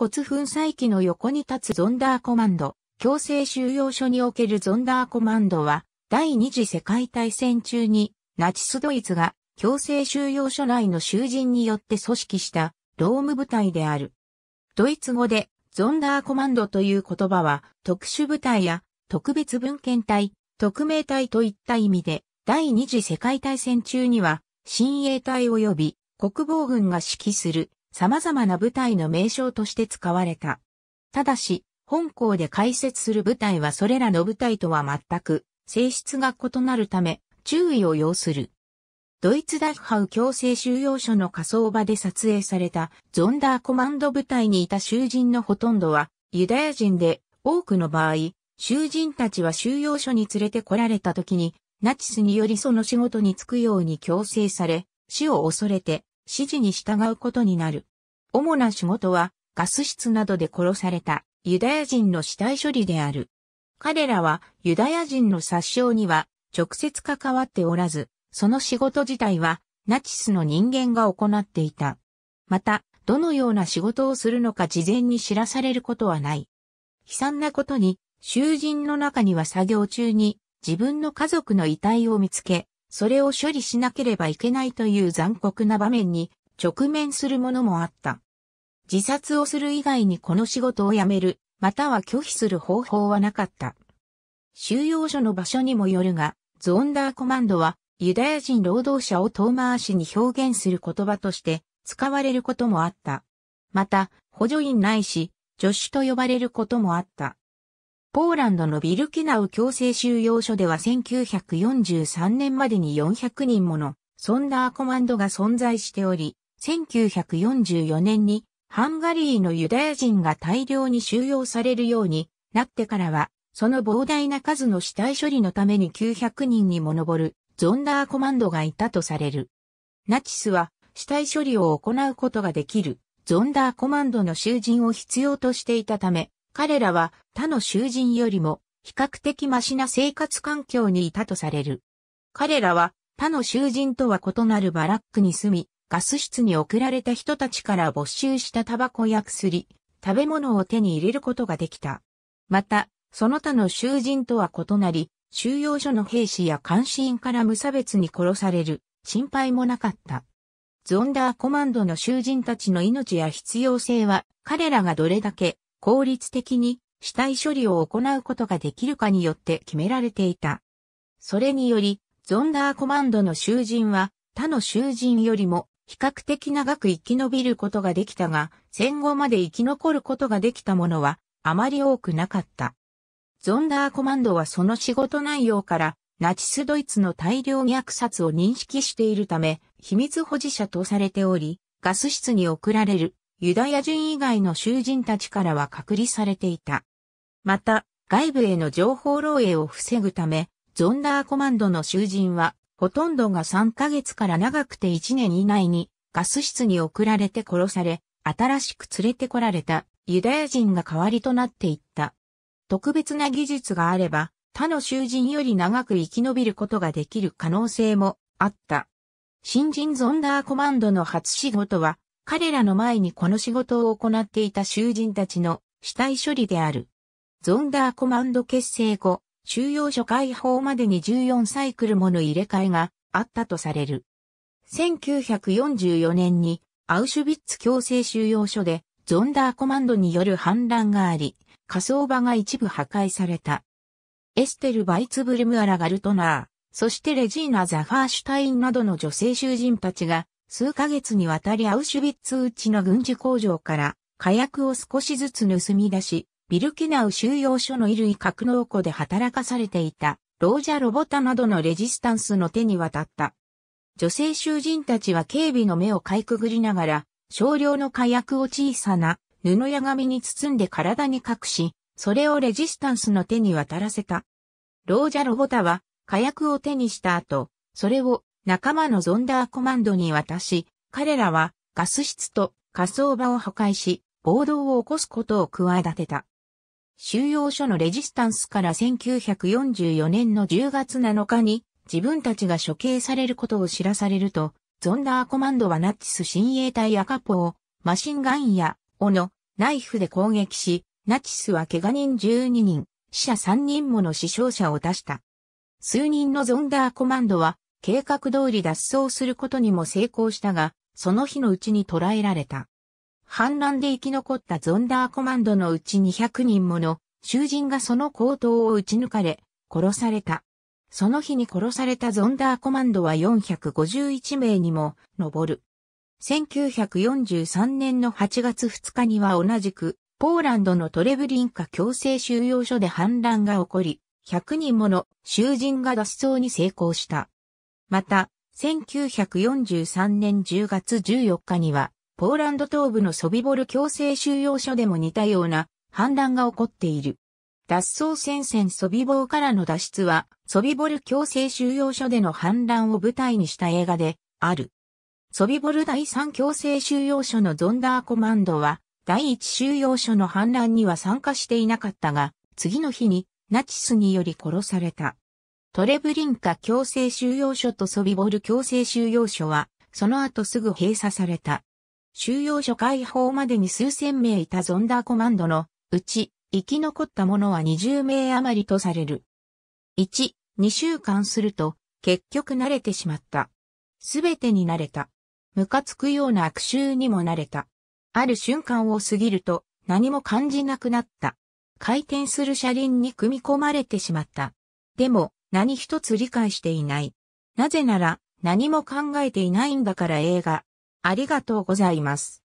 骨粉砕機の横に立つゾンダーコマンド、強制収容所におけるゾンダーコマンドは、第二次世界大戦中に、ナチスドイツが強制収容所内の囚人によって組織した、労務部隊である。ドイツ語で、ゾンダーコマンドという言葉は、特殊部隊や、特別分献隊、特命隊といった意味で、第二次世界大戦中には、親衛隊及び国防軍が指揮する様々な部隊の名称として使われた。ただし、本校で解説する舞台はそれらの舞台とは全く性質が異なるため注意を要する。ドイツダッハウ強制収容所の火葬場で撮影されたゾンダーコマンド部隊にいた囚人のほとんどはユダヤ人で多くの場合、囚人たちは収容所に連れて来られた時にナチスによりその仕事に就くように強制され死を恐れて指示に従うことになる。主な仕事はガス室などで殺されたユダヤ人の死体処理である。彼らはユダヤ人の殺傷には直接関わっておらず、その仕事自体はナチスの人間が行っていた。また、どのような仕事をするのか事前に知らされることはない。悲惨なことに、囚人の中には作業中に自分の家族の遺体を見つけ、それを処理しなければいけないという残酷な場面に直面するものもあった。自殺をする以外にこの仕事を辞める、または拒否する方法はなかった。収容所の場所にもよるが、ゾンダーコマンドはユダヤ人労働者を遠回しに表現する言葉として使われることもあった。また、補助員ないし、助手と呼ばれることもあった。ポーランドのビルキナウ強制収容所では1943年までに400人ものソンダーコマンドが存在しており、1944年にハンガリーのユダヤ人が大量に収容されるようになってからは、その膨大な数の死体処理のために900人にも上るゾンダーコマンドがいたとされる。ナチスは死体処理を行うことができるゾンダーコマンドの囚人を必要としていたため、彼らは他の囚人よりも比較的マシな生活環境にいたとされる。彼らは他の囚人とは異なるバラックに住み、ガス室に送られた人たちから没収したタバコや薬、食べ物を手に入れることができた。また、その他の囚人とは異なり、収容所の兵士や監視員から無差別に殺される心配もなかった。ゾンダーコマンドの囚人たちの命や必要性は彼らがどれだけ効率的に死体処理を行うことができるかによって決められていた。それにより、ゾンダーコマンドの囚人は他の囚人よりも比較的長く生き延びることができたが、戦後まで生き残ることができたものはあまり多くなかった。ゾンダーコマンドはその仕事内容からナチスドイツの大量虐殺を認識しているため、秘密保持者とされており、ガス室に送られるユダヤ人以外の囚人たちからは隔離されていた。また、外部への情報漏洩を防ぐため、ゾンダーコマンドの囚人はほとんどが3ヶ月から長くて1年以内にガス室に送られて殺され、新しく連れてこられたユダヤ人が代わりとなっていった。特別な技術があれば、他の囚人より長く生き延びることができる可能性もあった。新人ゾンダーコマンドの初仕事は、彼らの前にこの仕事を行っていた囚人たちの死体処理である。ゾンダーコマンド結成後、収容所解放までに14サイクルもの入れ替えがあったとされる。1944年にアウシュビッツ強制収容所でゾンダーコマンドによる反乱があり、仮想場が一部破壊された。エステル・バイツブルムアラ・ガルトナー、そしてレジーナ・ザファーシュタインなどの女性囚人たちが数ヶ月にわたりアウシュビッツうちの軍事工場から火薬を少しずつ盗み出し、ビルケナウ収容所の衣類格納庫で働かされていた、ロージャ・ロボタなどのレジスタンスの手に渡った。女性囚人たちは警備の目をかいくぐりながら、少量の火薬を小さな布や紙に包んで体に隠し、それをレジスタンスの手に渡らせた。ロージャ・ロボタは火薬を手にした後、それを仲間のゾンダーコマンドに渡し、彼らはガス室と火葬場を破壊し、暴動を起こすことを企てた。収容所のレジスタンスから1944年の10月7日に自分たちが処刑されることを知らされると、ゾンダーコマンドはナチス親衛隊赤ポをマシンガンや斧、ナイフで攻撃し、ナチスは怪我人12人、死者3人もの死傷者を出した。数人のゾンダーコマンドは計画通り脱走することにも成功したが、その日のうちに捕らえられた。反乱で生き残ったゾンダーコマンドのうち200人もの囚人がその高動を撃ち抜かれ、殺された。その日に殺されたゾンダーコマンドは451名にも上る。1943年の8月2日には同じく、ポーランドのトレブリンカ強制収容所で反乱が起こり、100人もの囚人が脱走に成功した。また、1943年10月14日には、ポーランド東部のソビボル強制収容所でも似たような反乱が起こっている。脱走戦線ソビボーからの脱出は、ソビボル強制収容所での反乱を舞台にした映画である。ソビボル第3強制収容所のゾンダーコマンドは、第1収容所の反乱には参加していなかったが、次の日にナチスにより殺された。トレブリンカ強制収容所とソビボル強制収容所は、その後すぐ閉鎖された。収容所解放までに数千名いたゾンダーコマンドのうち、生き残った者は20名余りとされる。1、2週間すると、結局慣れてしまった。すべてに慣れた。ムカつくような悪臭にも慣れた。ある瞬間を過ぎると、何も感じなくなった。回転する車輪に組み込まれてしまった。でも、何一つ理解していない。なぜなら、何も考えていないんだから映画、ありがとうございます。